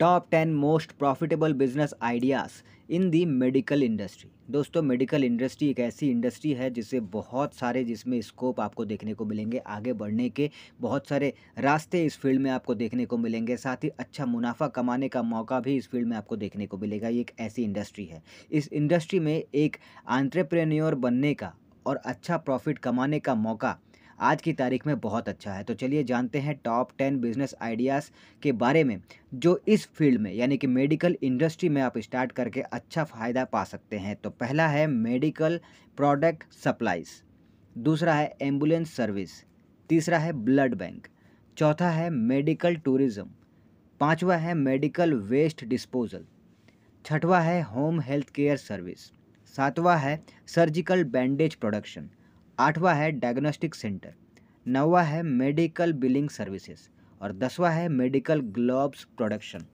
top ten most profitable business ideas in the medical industry दोस्तों medical industry एक ऐसी industry है जिसे बहुत सारे जिसमें स्कोप आपको देखने को मिलेंगे आगे बढ़ने के बहुत सारे रास्ते इस फील्ड में आपको देखने को मिलेंगे साथ ही अच्छा मुनाफा कमाने का मौका भी इस फील्ड में आपको देखने को मिलेगा ये एक ऐसी इंडस्ट्री है इस इंडस्ट्री में एक आंट्रप्रेन्योर बनने का और अच्छा प्रॉफिट कमाने का मौका आज की तारीख में बहुत अच्छा है तो चलिए जानते हैं टॉप टेन बिजनेस आइडियाज़ के बारे में जो इस फील्ड में यानी कि मेडिकल इंडस्ट्री में आप स्टार्ट करके अच्छा फ़ायदा पा सकते हैं तो पहला है मेडिकल प्रोडक्ट सप्लाइज दूसरा है एम्बुलेंस सर्विस तीसरा है ब्लड बैंक चौथा है मेडिकल टूरिज़्म पाँचवा है मेडिकल वेस्ट डिस्पोजल छठवा है होम हेल्थ केयर सर्विस सातवा है सर्जिकल बैंडेज प्रोडक्शन आठवां है डायग्नोस्टिक सेंटर नौवा है मेडिकल बिलिंग सर्विसेज और दसवा है मेडिकल ग्लोब्स प्रोडक्शन